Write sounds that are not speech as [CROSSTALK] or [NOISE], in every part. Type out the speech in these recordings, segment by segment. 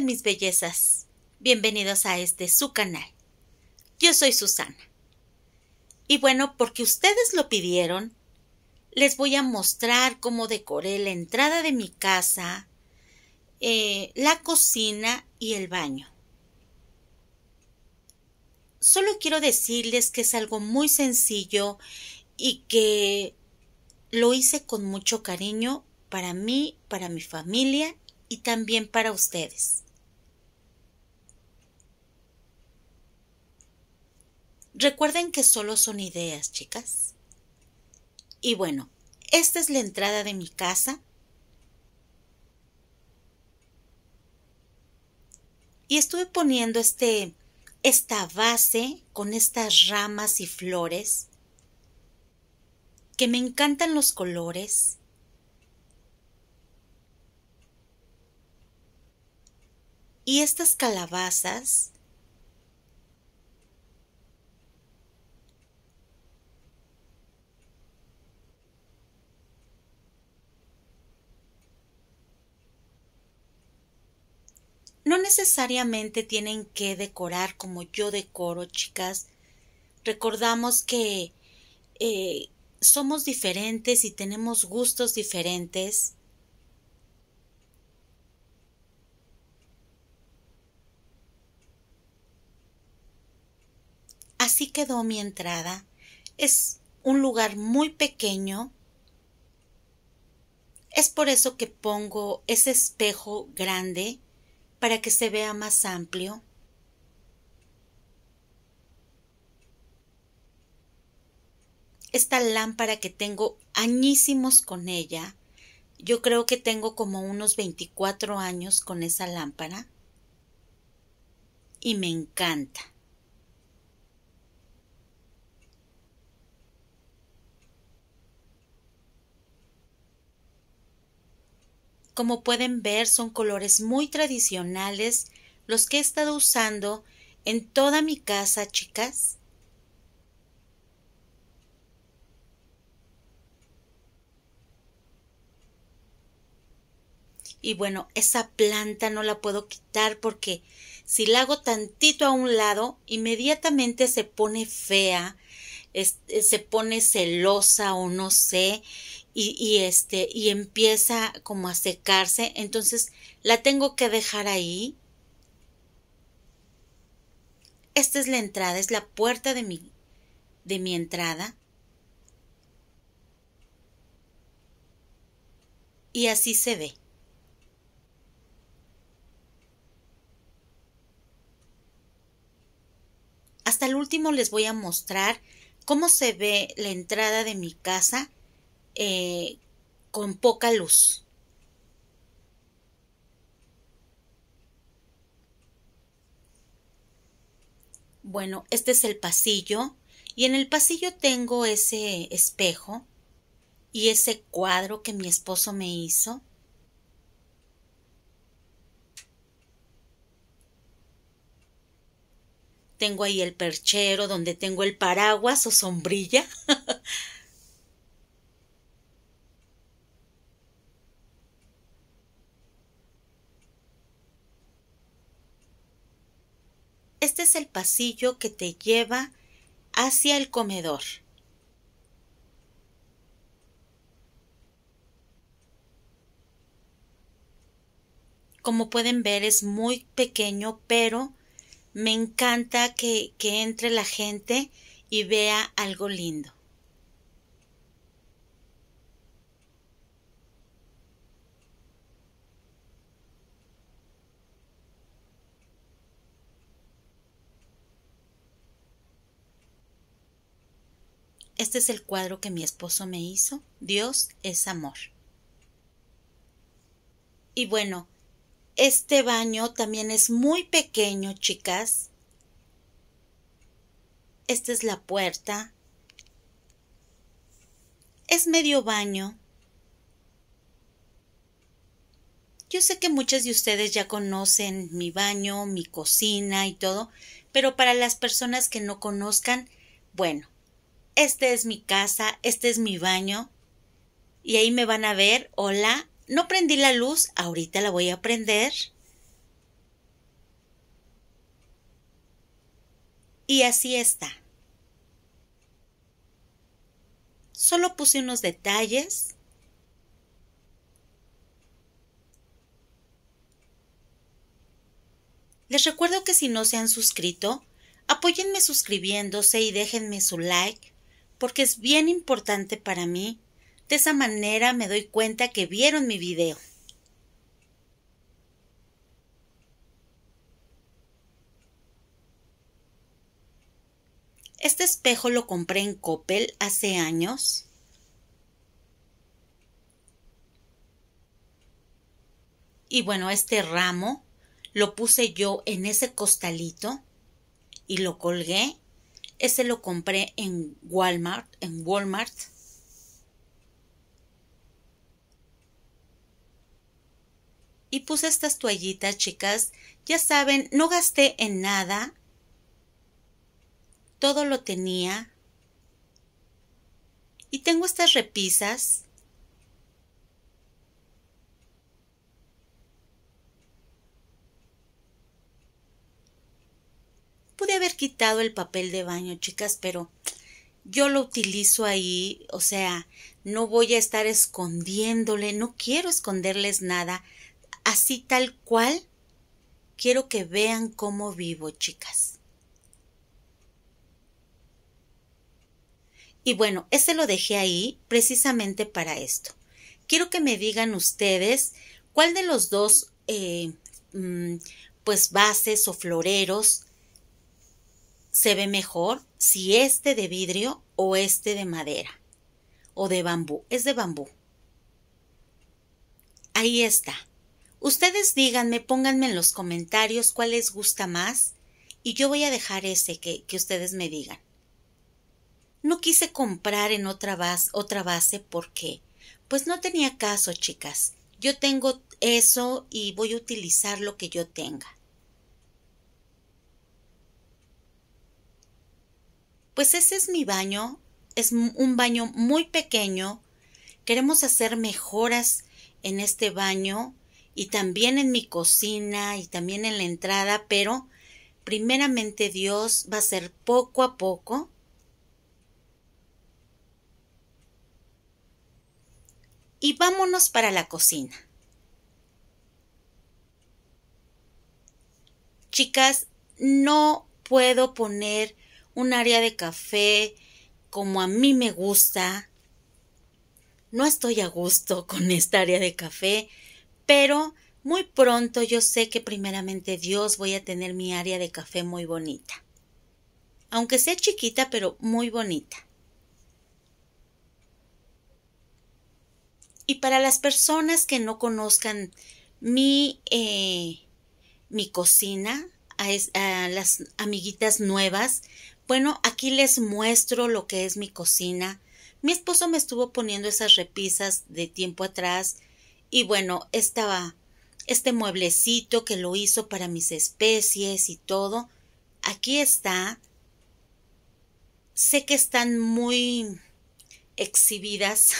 mis bellezas? Bienvenidos a este su canal. Yo soy Susana. Y bueno, porque ustedes lo pidieron, les voy a mostrar cómo decoré la entrada de mi casa, eh, la cocina y el baño. Solo quiero decirles que es algo muy sencillo y que lo hice con mucho cariño para mí, para mi familia y también para ustedes. Recuerden que solo son ideas, chicas. Y bueno, esta es la entrada de mi casa. Y estuve poniendo este, esta base con estas ramas y flores, que me encantan los colores. Y estas calabazas No necesariamente tienen que decorar como yo decoro, chicas. Recordamos que eh, somos diferentes y tenemos gustos diferentes. Así quedó mi entrada. Es un lugar muy pequeño. Es por eso que pongo ese espejo grande para que se vea más amplio. Esta lámpara que tengo añísimos con ella, yo creo que tengo como unos 24 años con esa lámpara y me encanta. Como pueden ver, son colores muy tradicionales los que he estado usando en toda mi casa, chicas. Y bueno, esa planta no la puedo quitar porque si la hago tantito a un lado, inmediatamente se pone fea, eh, se pone celosa o no sé, y, este, y empieza como a secarse, entonces la tengo que dejar ahí. Esta es la entrada, es la puerta de mi, de mi entrada. Y así se ve. Hasta el último les voy a mostrar cómo se ve la entrada de mi casa eh, con poca luz. Bueno, este es el pasillo y en el pasillo tengo ese espejo y ese cuadro que mi esposo me hizo. Tengo ahí el perchero donde tengo el paraguas o sombrilla. [LAUGHS] el pasillo que te lleva hacia el comedor. Como pueden ver es muy pequeño, pero me encanta que entre la gente y vea algo lindo. Este es el cuadro que mi esposo me hizo. Dios es amor. Y bueno, este baño también es muy pequeño, chicas. Esta es la puerta. Es medio baño. Yo sé que muchas de ustedes ya conocen mi baño, mi cocina y todo, pero para las personas que no conozcan, bueno, este es mi casa, este es mi baño, y ahí me van a ver, hola, no prendí la luz, ahorita la voy a prender. Y así está. Solo puse unos detalles. Les recuerdo que si no se han suscrito, apóyenme suscribiéndose y déjenme su like porque es bien importante para mí. De esa manera me doy cuenta que vieron mi video. Este espejo lo compré en Coppel hace años. Y bueno, este ramo lo puse yo en ese costalito y lo colgué ese lo compré en Walmart, en Walmart. Y puse estas toallitas, chicas. Ya saben, no gasté en nada. Todo lo tenía. Y tengo estas repisas pude haber quitado el papel de baño, chicas, pero yo lo utilizo ahí, o sea, no voy a estar escondiéndole, no quiero esconderles nada, así tal cual, quiero que vean cómo vivo, chicas. Y bueno, ese lo dejé ahí precisamente para esto. Quiero que me digan ustedes cuál de los dos, eh, mm, pues, bases o floreros se ve mejor si este de vidrio o este de madera o de bambú. Es de bambú. Ahí está. Ustedes díganme, pónganme en los comentarios cuál les gusta más y yo voy a dejar ese que, que ustedes me digan. No quise comprar en otra base, otra base porque, pues no tenía caso, chicas. Yo tengo eso y voy a utilizar lo que yo tenga. Pues ese es mi baño, es un baño muy pequeño. Queremos hacer mejoras en este baño y también en mi cocina y también en la entrada, pero primeramente Dios va a ser poco a poco. Y vámonos para la cocina. Chicas, no puedo poner un área de café como a mí me gusta. No estoy a gusto [LAUGHS] con esta área de café, pero muy pronto yo sé que primeramente Dios voy a tener mi área de café muy bonita. Aunque sea chiquita, pero muy bonita. Y para las personas que no conozcan mi, eh, mi cocina, a, las amiguitas nuevas, bueno, aquí les muestro lo que es mi cocina. Mi esposo me estuvo poniendo esas repisas de tiempo atrás y bueno, estaba este mueblecito que lo hizo para mis especies y todo. Aquí está. Sé que están muy exhibidas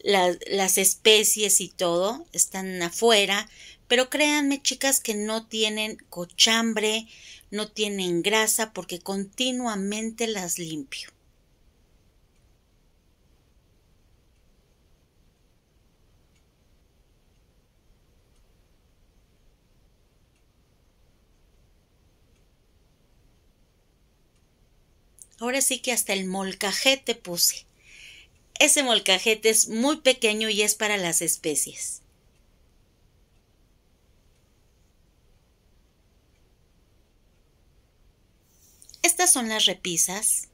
las, [LAUGHS] las especies y todo, están afuera, pero créanme chicas que no tienen cochambre, no tienen grasa porque continuamente las limpio. Ahora sí que hasta el molcajete puse. Ese molcajete es muy pequeño y es para las especies. son las repisas?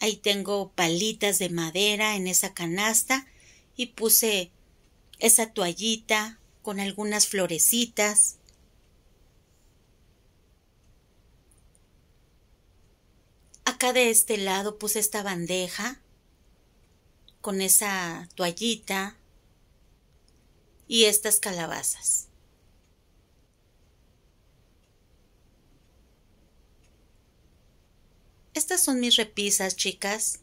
Ahí tengo palitas de madera en esa canasta y puse esa toallita con algunas florecitas. Acá de este lado puse esta bandeja con esa toallita y estas calabazas. Estas son mis repisas, chicas.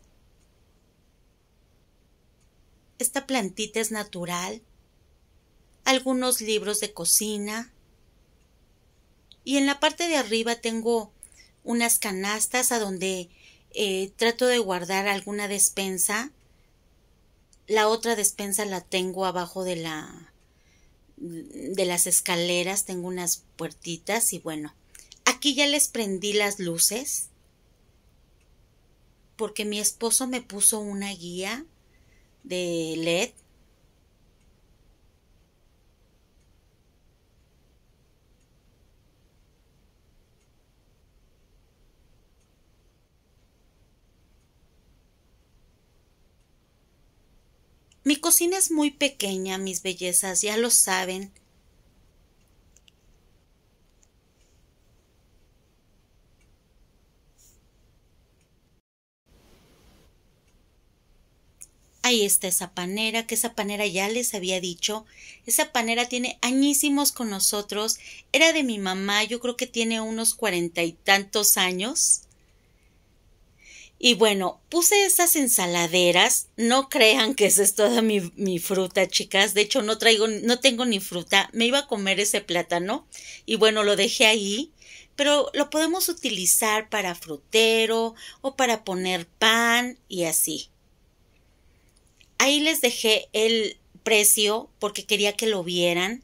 Esta plantita es natural. Algunos libros de cocina. Y en la parte de arriba tengo unas canastas a donde eh, trato de guardar alguna despensa. La otra despensa la tengo abajo de la de las escaleras, tengo unas puertitas y bueno, aquí ya les prendí las luces porque mi esposo me puso una guía de LED Mi cocina es muy pequeña, mis bellezas, ya lo saben, ahí está esa panera, que esa panera ya les había dicho, esa panera tiene añísimos con nosotros, era de mi mamá, yo creo que tiene unos cuarenta y tantos años. Y bueno, puse esas ensaladeras, no crean que esa es toda mi, mi, fruta, chicas, de hecho no traigo, no tengo ni fruta, me iba a comer ese plátano y bueno, lo dejé ahí, pero lo podemos utilizar para frutero o para poner pan y así. Ahí les dejé el precio porque quería que lo vieran.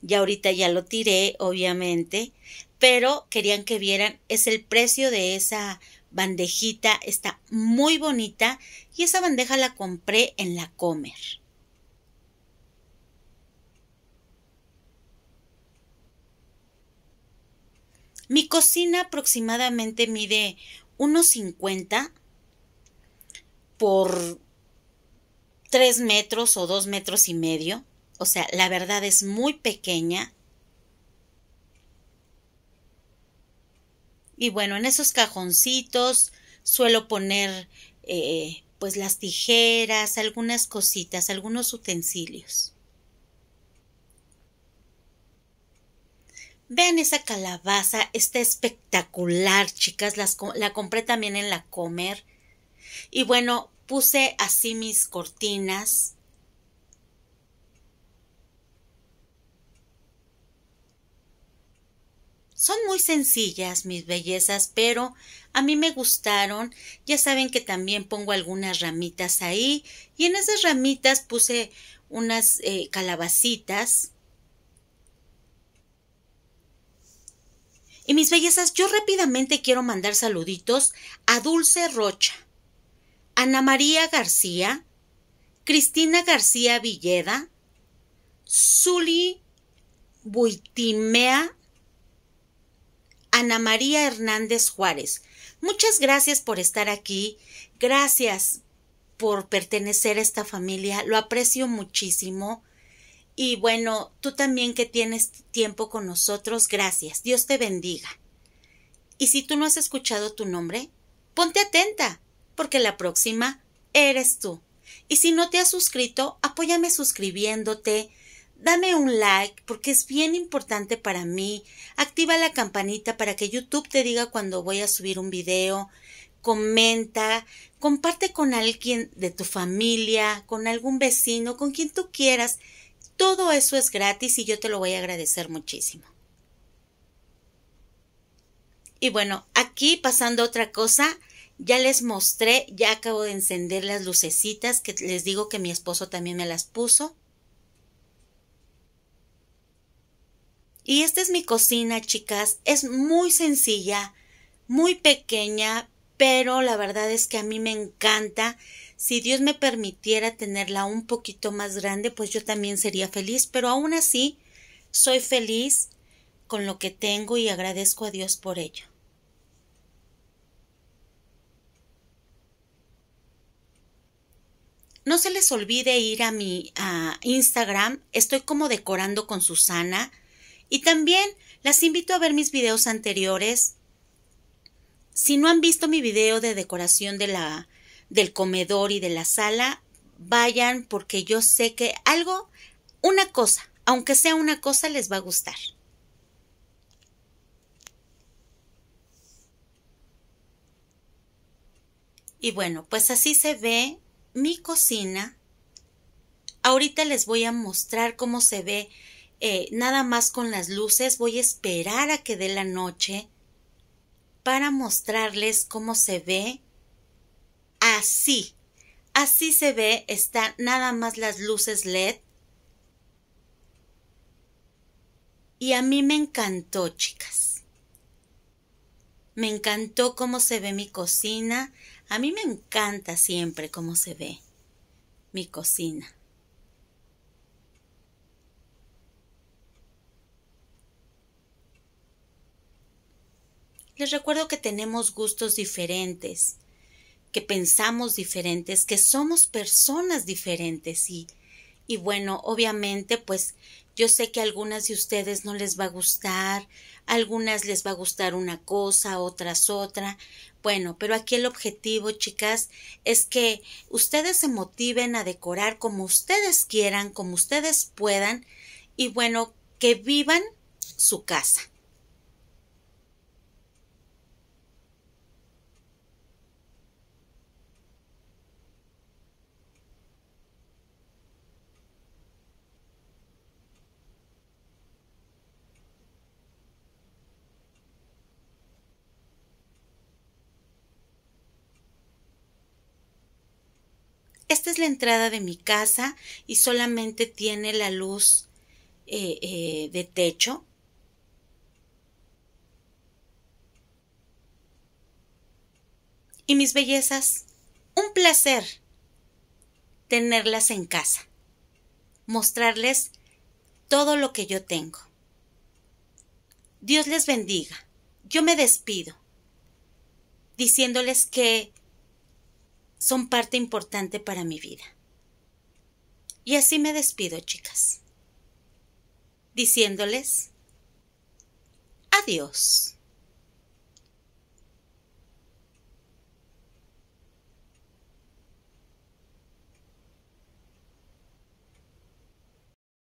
Ya ahorita ya lo tiré, obviamente, pero querían que vieran. Es el precio de esa bandejita. Está muy bonita y esa bandeja la compré en la Comer. Mi cocina aproximadamente mide 1.50 por tres metros o dos metros y medio. O sea, la verdad es muy pequeña. Y bueno, en esos cajoncitos suelo poner eh, pues las tijeras, algunas cositas, algunos utensilios. Vean esa calabaza, está espectacular, chicas. la compré también en la comer. Y bueno, Puse así mis cortinas. Son muy sencillas mis bellezas, pero a mí me gustaron. Ya saben que también pongo algunas ramitas ahí y en esas ramitas puse unas eh, calabacitas. Y mis bellezas, yo rápidamente quiero mandar saluditos a Dulce Rocha. Ana María García, Cristina García Villeda, Zuli Buitimea, Ana María Hernández Juárez. Muchas gracias por estar aquí, gracias por pertenecer a esta familia, lo aprecio muchísimo. Y bueno, tú también que tienes tiempo con nosotros, gracias, Dios te bendiga. Y si tú no has escuchado tu nombre, ponte atenta, porque la próxima eres tú. Y si no te has suscrito, apóyame suscribiéndote, dame un like porque es bien importante para mí, activa la campanita para que YouTube te diga cuando voy a subir un video, comenta, comparte con alguien de tu familia, con algún vecino, con quien tú quieras. Todo eso es gratis y yo te lo voy a agradecer muchísimo. Y bueno, aquí pasando otra cosa, ya les mostré, ya acabo de encender las lucecitas que les digo que mi esposo también me las puso. Y esta es mi cocina, chicas. Es muy sencilla, muy pequeña, pero la verdad es que a mí me encanta. Si Dios me permitiera tenerla un poquito más grande, pues yo también sería feliz, pero aún así soy feliz con lo que tengo y agradezco a Dios por ello. No se les olvide ir a mi Instagram, estoy como decorando con Susana. Y también las invito a ver mis videos anteriores. Si no han visto mi video de decoración de la, del comedor y de la sala, vayan porque yo sé que algo, una cosa, aunque sea una cosa, les va a gustar. Y bueno, pues así se ve mi cocina. Ahorita les voy a mostrar cómo se ve eh, nada más con las luces. Voy a esperar a que dé la noche para mostrarles cómo se ve así. Así se ve, están nada más las luces LED. Y a mí me encantó, chicas. Me encantó cómo se ve mi cocina. A mí me encanta siempre cómo se ve mi cocina. Les recuerdo que tenemos gustos diferentes, que pensamos diferentes, que somos personas diferentes y, y bueno, obviamente pues yo sé que a algunas de ustedes no les va a gustar, a algunas les va a gustar una cosa, otras otra, bueno, pero aquí el objetivo, chicas, es que ustedes se motiven a decorar como ustedes quieran, como ustedes puedan, y bueno, que vivan su casa. esta es la entrada de mi casa y solamente tiene la luz eh, eh, de techo. Y mis bellezas, un placer tenerlas en casa, mostrarles todo lo que yo tengo. Dios les bendiga. Yo me despido, diciéndoles que son parte importante para mi vida. Y así me despido, chicas, diciéndoles adiós.